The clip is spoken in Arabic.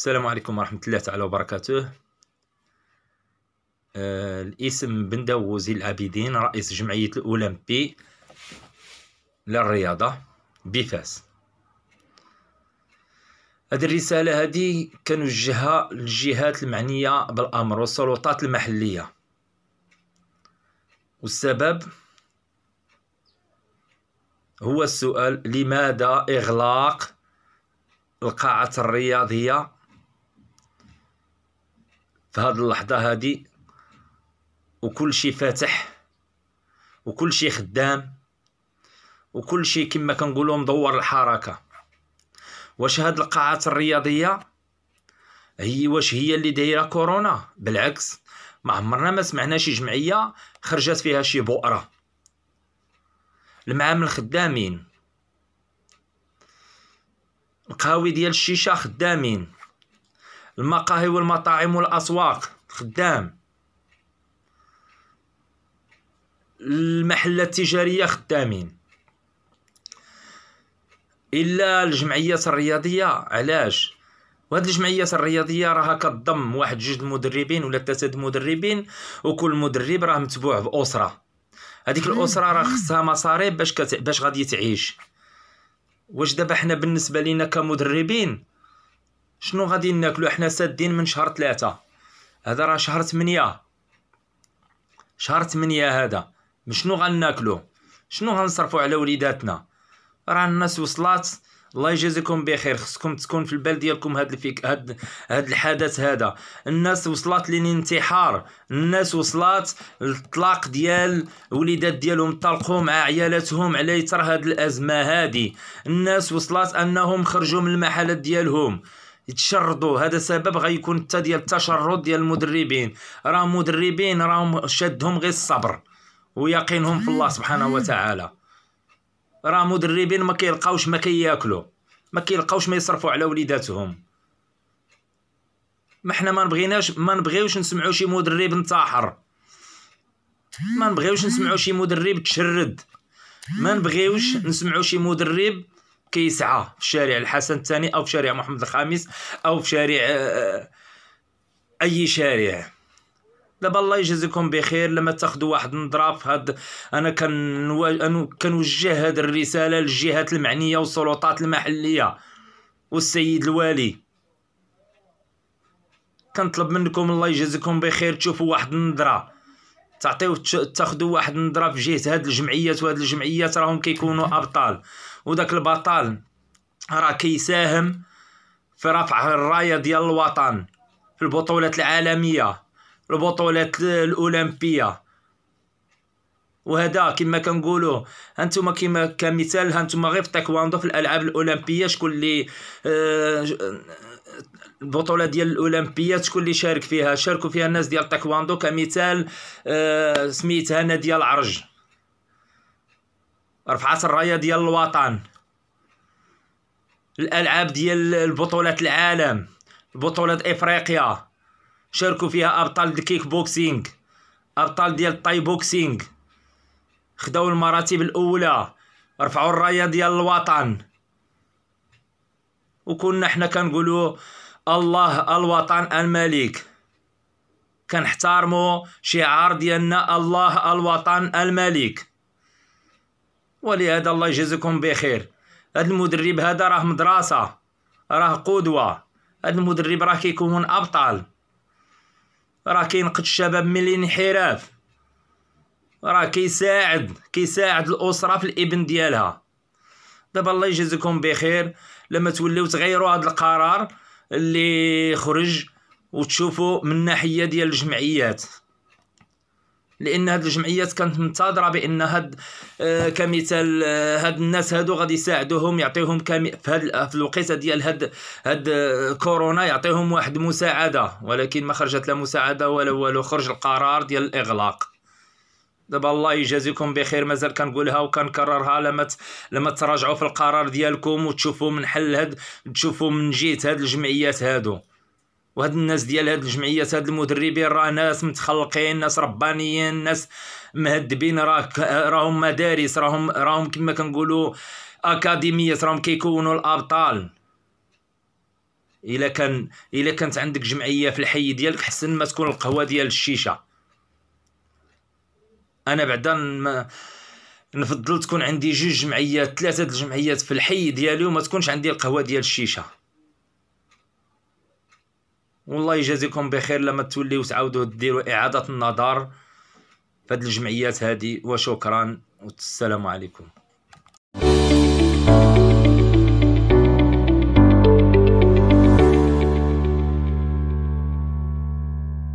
السلام عليكم ورحمة الله تعالى وبركاته آه الاسم بن داووزي العابدين رئيس جمعية الأولمبي للرياضة بفاس هذه الرسالة هذه كنوجهها للجهات المعنية بالأمر والسلطات المحلية والسبب هو السؤال لماذا إغلاق القاعة الرياضية في هاد اللحظه هادي وكل شيء فاتح وكل شيء خدام وكل شيء كما كنقولوا مدور الحركه واش هاد القاعات الرياضيه هي واش هي اللي دايره كورونا بالعكس ما عمرنا ما سمعنا شي جمعيه خرجت فيها شي بؤره المعامل خدامين القهاوي ديال الشيشه خدامين المقاهي والمطاعم والأسواق خدام المحلات التجارية خدامين إلا الجمعيات الرياضية علاش وهاد الجمعيات الرياضيه راها كتضم واحد جوج المدربين ولا ثلاثه المدربين وكل مدرب راه متبوع باسره هذيك الاسره راه خصها مصاريف باش كت... باش غادي تعيش واش دابا حنا بالنسبه لينا كمدربين شنو غادي ناكلو احنا سادين من شهر ثلاثة هذا راه شهر ثمانية شهر ثمانية هذا شنو غناكلو شنو غنصرفو على وليداتنا راه الناس وصلات الله يجازيكم بخير خصكم تكون في البال ديالكم هاد الفيك هاد هاد الحدث هذا الناس وصلات للانتحار الناس وصلات للطلاق ديال وليدات ديالهم طلقوا مع عيالاتهم على يتر هاد الازمه هادي الناس وصلات انهم خرجوا من المحلات ديالهم يتشردوا هذا سبب غيكون حتى ديال التشرد ديال المدربين راه مدربين راهم شادهم غير الصبر ويقينهم في الله سبحانه وتعالى راه مدربين ما كيلقاوش ما كياكلوا ما كيلقاوش ما يصرفوا على وليداتهم ما حنا ما نبغيناش ما نبغيوش نسمعوا شي مدرب انتحر ما نبغيوش نسمعوا شي مدرب تشرد ما نبغيوش نسمعوا شي مدرب كيسعى في شارع الحسن الثاني او في شارع محمد الخامس او في شارع آه، آه، اي شارع دابا الله يجازيكم بخير لما تاخذوا واحد النظره في هاد انا كنوجه هاد الرساله للجهات المعنيه والسلطات المحليه والسيد الوالي كنطلب منكم الله يجازيكم بخير تشوفوا واحد النظره تعطيو تاخذوا واحد النظره في جهه هاد الجمعيات وهاد الجمعيات راهم كيكونوا ابطال وداك البطل راه كيساهم في رفع الرايه ديال الوطن في البطولات العالميه البطولات الاولمبيه وهذا كما كنقولوا انتم كما كمثال انتم غير في التايكواندو في الالعاب الاولمبيه شكون اللي آه البطوله ديال الاولمبيات شكون اللي شارك فيها شاركوا فيها الناس ديال التايكواندو كمثال آه، سميتها ناديه العرج رفعت الرايه ديال الوطن الالعاب ديال البطولات العالم بطولات افريقيا شاركوا فيها ابطال الكيك بوكسينغ ابطال ديال الطاي بوكسينغ خداو المراتب الاولى رفعوا الرايه ديال الوطن وكنا حنا كنقولوا الله الوطن الملك كنحتارمو شعار ديالنا الله الوطن الملك ولهذا الله يجازيكم بخير هاد المدرب هذا راه مدرسه راه قدوه هاد المدرب راه كيكون ابطال راه كينقد الشباب من الانحراف راه كيساعد كيساعد الاسره في الابن ديالها دابا الله يجازيكم بخير لما توليو تغيروا هذا القرار اللي خرج وتشوفوا من ناحيه ديال الجمعيات لان هاد الجمعيات كانت منتظره بان هاد آه كمثال آه هاد الناس هادو غادي يساعدوهم يعطيهم في هاد في الوقيته ديال هاد هاد آه، كورونا يعطيهم واحد المساعده ولكن ما خرجت لا مساعده ولا والو خرج القرار ديال الاغلاق دابا الله يجازيكم بخير مازال كنقولها وكنكررها لما لما تراجعوا في القرار ديالكم وتشوفوا من حل هاد تشوفوا من جيت هاد الجمعيات هادو وهاد الناس ديال هاد الجمعيات هاد المدربين راه ناس متخلقين ناس ربانيين ناس مهذبين راه راهم مدارس راهم راهم كما كنقولوا اكاديميات راهم كيكونوا الابطال الا كان الا كانت عندك جمعيه في الحي ديالك حسن ما تكون القهوه ديال الشيشه انا بعدا ما نفضل تكون عندي جوج جمعيات ثلاثه الجمعيات في الحي ديالي وما تكونش عندي القهوه ديال الشيشه والله يجازيكم بخير لما توليو تعاودوا ديروا اعاده النظر في هاد الجمعيات هذه وشكرا والسلام عليكم